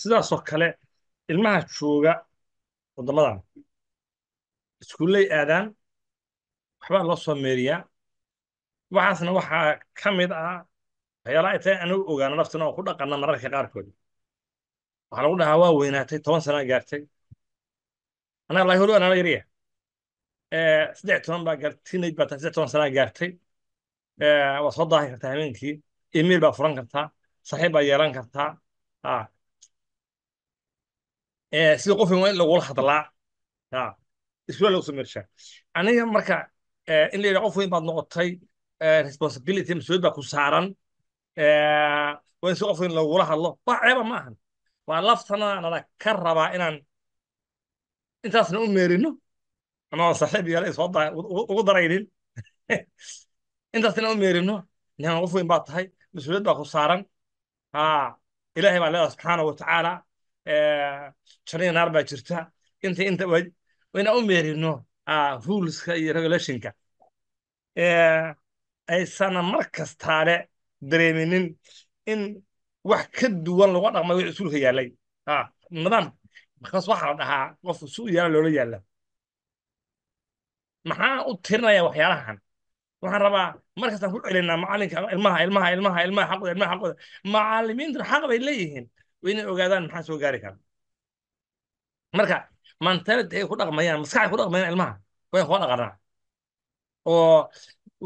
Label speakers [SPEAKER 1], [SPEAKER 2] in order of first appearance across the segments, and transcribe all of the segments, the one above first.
[SPEAKER 1] sidaasoo kale ilmaha jooga waddamadan iskuulley aadaan waxbaa loo soo meeriyaa waxaasna waxaa ka mid ah waxyaalaha ay tahay anigu ogaano naftuna oo ku dhaqanna mararka qaarkood waxaa lagu dhahaa waa weynaatay toban sanaa gaartay anaga lahi hor anaa yariya saddex toban baa gaartinaj baa tahay saddex toban sanaa gaartay waad soo daahi kartaa habeenkii email baa furan kartaa saxiib baa yeelan kartaa sida qof in lagula hadlaa isla lagu sameershaa aniga marka in la yidhaha qof weyn baad noqotay responsibility mas-uuliyad baa ku saaran waa in si qof weyn lagula hadlo wax ceeba ma ahan waa laftana nala ka rabaa inaan intaasna u meerino anagoo saaxiib yeela isooda ugu daraynin intaasna u meerino nihan qof weyn baa tahay mas-uuliyad baa ku saaran ilaahay baa leedaa subxaana wa janiya naar baa jirta inta inta inaan u meerino ah, ruleska iyo regulationka eh, aysana mar kastaale dareeminin in wax ka duwan laga dhaqmay wi usuulka yaalay nidaamka ah, markaas waxaa la dhahaa qof usuul yaala loola yaala maxaa u tirinaya waxyaalahan waxaan rabaa markaasaan ku celinaa macalinka ilmaha ilmaha ilmaha ilmaha xaqooda ilmaha xaqooda macallimiintuna xaq bay leeyihiin w inay ogaadaan maxaa soo gaari kara marka mantalid ay ku dhaqmayaan maskaxay ku dhaqmayaan ilmaha way kula dhaqanaa oo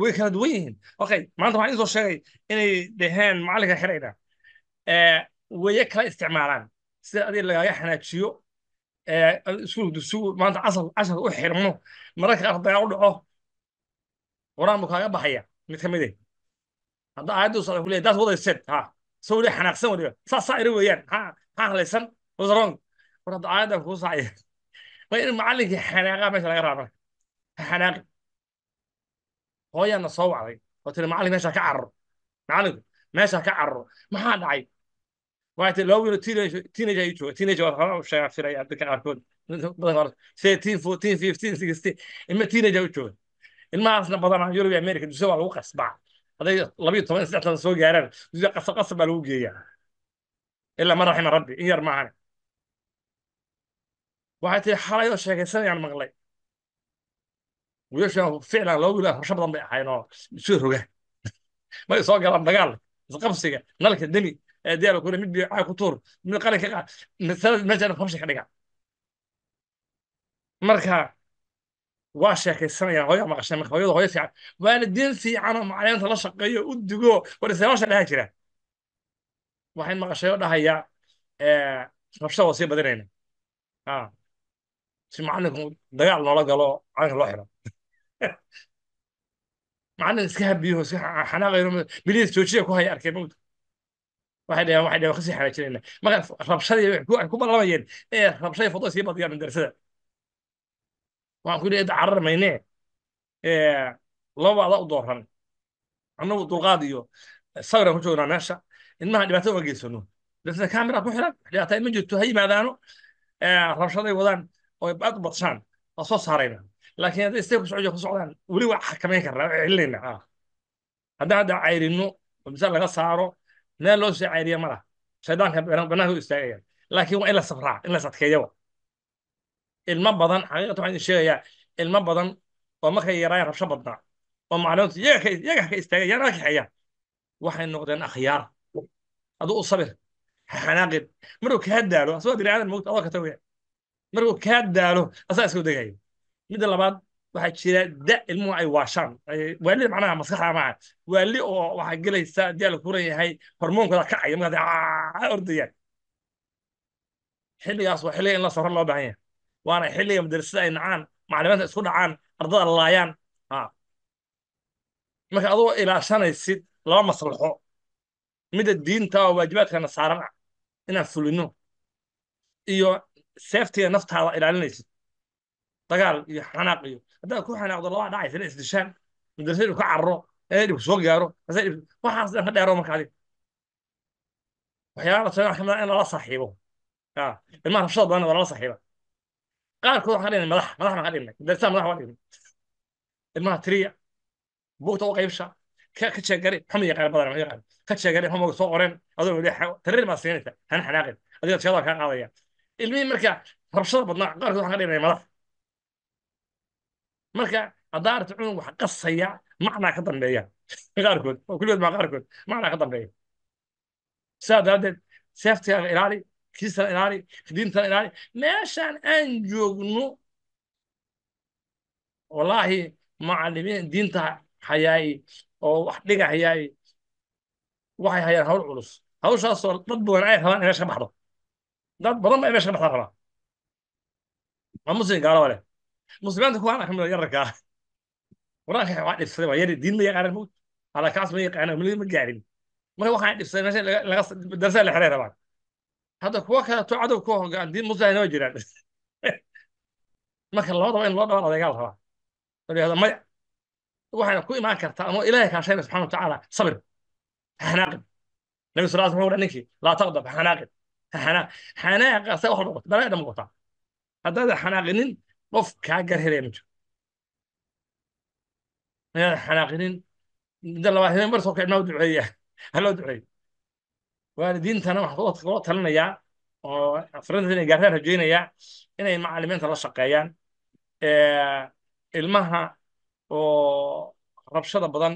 [SPEAKER 1] way kala duwan yihiin okay maanta waxaan idinsoo sheegay inay dhaheen macalinka xirayna eh, waye kala isticmaalaan sida adii lagaaga xanaajiyo eh, iskuulka dusugu maanta casal cashar u xirmo mararka qaar dagaa u dhaco qur-aan buu kaaga baxaya mid ka mid eh hadda aayaddu socda ku leeyahy that's what I said ha huh? sawda xanaaqsan waliba saasaa iri weeyaan maxaa halaysan was war hadda aayadan kuu saacaya waa in macallinkii xanaaqa meesha laga raaba ha xanaaqi hooyaana soo wacday oo tiri macallin meesha ka cararo macallinku meesha ka cararo maxaa dhacay waa ti laba wiino teenager ayuu jooga teenager waa hore sheegafiraya dadka qaarkood badankood thirteen fourteen fifteen sixteen ilma teenager u jooga ilmahaasna badanaa yurub iyo america duse waa lagu qasbaa haday labayo toban saddexdan soo gaaraan duda qasa qasab baa lagu geeyaa ilaa man raxima rabbi in yar maahan waxay tihi xalayoo sheekaysanayaan maqlay wiilashan ficlan loo wiilaa horsho badan bay ahaynoo isu rogaan may soo galaan dagaal isqabsiga nalka deni diyaal kule mid bi caag ku tuur mid qalin ka qaa masalada meeshaan horsha ka dhiga marka waa sheekaysanayaan hooya maqasheen marka hooyada hooyo fiican waana deel fiicanoo la shaqeeyo u digo war islaamaasha dhaha jira waxay maqashayo dhahaya rabshada waa sii badanayna si macalinku dagaal noola galo calanka loo xiro macalin iska habiyaho iska xanaaqayno biliis joojiya ku haya arkay mawta waxay dhaheen waxay dhaheen waa kasii xanaajinayna marka rabshadii waxay ku balamayeen ee rabshadii fadoo sii badiyaan darasada waxaan ku yidhi ed carar mayne labaada u dooran annagu dulqaad iyo sawiran ku joognaa meesha ilmaha dhibaato uga geysano dabetna kameraa ku xiran dhibaato ma jirto ha yimaadaano rabshaday wadaan oo aad u badshaan waa soo saarayna laakiin hadday istay ku ku socdaan weli waa xakamayn karnaa waa celinayna ah. haddaan hadda cayrino oo misal laga saaro meel loo sii cayriya ma laha shaydaanka bannaanka u istaagayaan laakiin waa in la safraa in las adkeeyaba ilmo badan xaqiiqata waxaan idin sheegayaa ilmo badan oo markay yaraayan rabsho badnaa oo macluuminta yagax ka istaaga yaraa kaxeeya waxay noqdeen akhyaar aduu u sabir xanaaqin markuu kaa daalo asagoo bini aadan moogta adoo kata weya markuu kaa daalo asaa iska degaya midda labaad waxaa jira da ilmuhu ay waashaan waali macnaha maskaxda maaha waali oo waxaa gelaysa haddii ala kuran yahay hormoonkooda kacaya markaas ordayaan xilligaas waa xilliga in la sabro loo baahan yahay waana xilliga madrasada ay nacaan macliminta isku dhacaan ardada laayaan marka adoo ilaashanaysid laba maslaxo midda diinta oo waajibaadkana saaran ah inaan fulino iyo seeftiga naftaada ilaalinaysid dagaal iyo xanaaq iyo haddaad ku xanaaqdo labaa dhacaysa ina isdishaan madrasada dhibku carro ee dhibku soo gaaro waxaas ka dheero marka adiga waxyaalaha kamid in lala saaxiibo ilmaha rabshada badan waa lala saaxiiba قال كل خلينا ملح ملح ما حالين ده سام ملح وحالين الماء تريع بو توقع يبشع كتشي قريب حمي يقال بضر ما يقال كتشي قري هم وصو قرين أدو بليح تريل ما سينيته هن حلاقين أدو تشيضا كان قاضية المين مركع ربشر بطنع قال كل حالين ملح مركع أدارة عمو حق الصياع معنى خطر بيا غاركود وكل يوم ما غاركود معنى خطر بيا سادة سيفتي الإلالي kiisana ilaali diintana ilaali meeshaan aan joogno wallaahi macallimiin diinta hayaay oo wax dhiga hayaayi waxay hayaan hawl culus hawshaasoo dad badan ay rabaan in meesha ka baxdo dad badan ay meesha ka baxdaan rabaa waa muslim gaalaba leh muslimiinta kuwaan kamid yararkaa qur-aanka waa dhibsaday waa yari diin ma yaqaanan mowt alakaas ma yaqaanan ma gaarin marka waxaan dhibsaday meesha laga darsaa la xiray rabaan hadda kuwa kaleto cadow ku hogaandiin musana waa jiraan marka labadaba in loo dhaban adeegaa la rabaa maya waxayna ku imaan kartaa amoo ilaahay kaashaynaya subxana watacaala sabir ha xanaaqin nabi sal sl wuxuu ninkii laa taqdab ha xanaaqin ha xanaaq wax walba balaa dhan wataa haddaadan xanaaqinin qof kaa garhiraya ma jiro inaadan xanaaqinin midda labaad habeen mar soo kicnaa duceeya ha loo duceeyo waalidiintana waxaan kula talinayaa oo afarintan inay rajaynayaa inay macalimiinta la shaqeeyaan ilmaha oo rabshada badan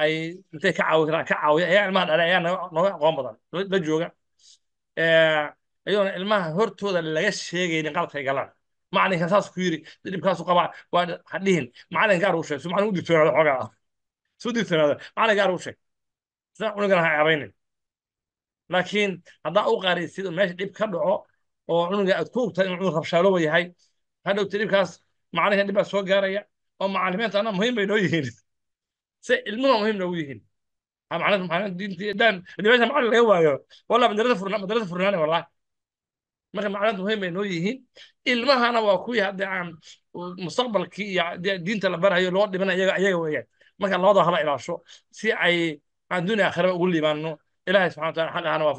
[SPEAKER 1] ay intay ka caawi karaan ka caawiya ayaa ilmaha dhala ayaa nooga aqoon badan la jooga ayadoona ilmaha hortooda laga sheegaynin qaladkay galaan macalinkan saas ku yiri dhibkaasu qabaa waa ha macalin gaar uu sheeg su macalin u digtoonaado xoogaa suu digtoonaado macalin gaar uu sheeg sida cunugana ha ceebaynin laakiin haddaa u qaarisid oo meesha dhib ka dhaco oo cunuga aad ku ogtahay inuu cunug rabshaalooba yahay hadhowta dhibkaas macnaha dhib soo gaaraya oo macalimiinta anna muhiim bay noo yihiin se ilmuhu muhiim noogu yihiin meesha waayo madrasa furnaane wallah marka macalimaanta muhiim bay noo yihiin ilmahana waa kuwii haddii aan mustaqbalkii iyo diinta la barayo loo dhibana ayaga weeyaan marka labada hala ilaasho si ay adduuniya akhiraba ugu liibaanno ilaahay subxana wataala xag ahaan waa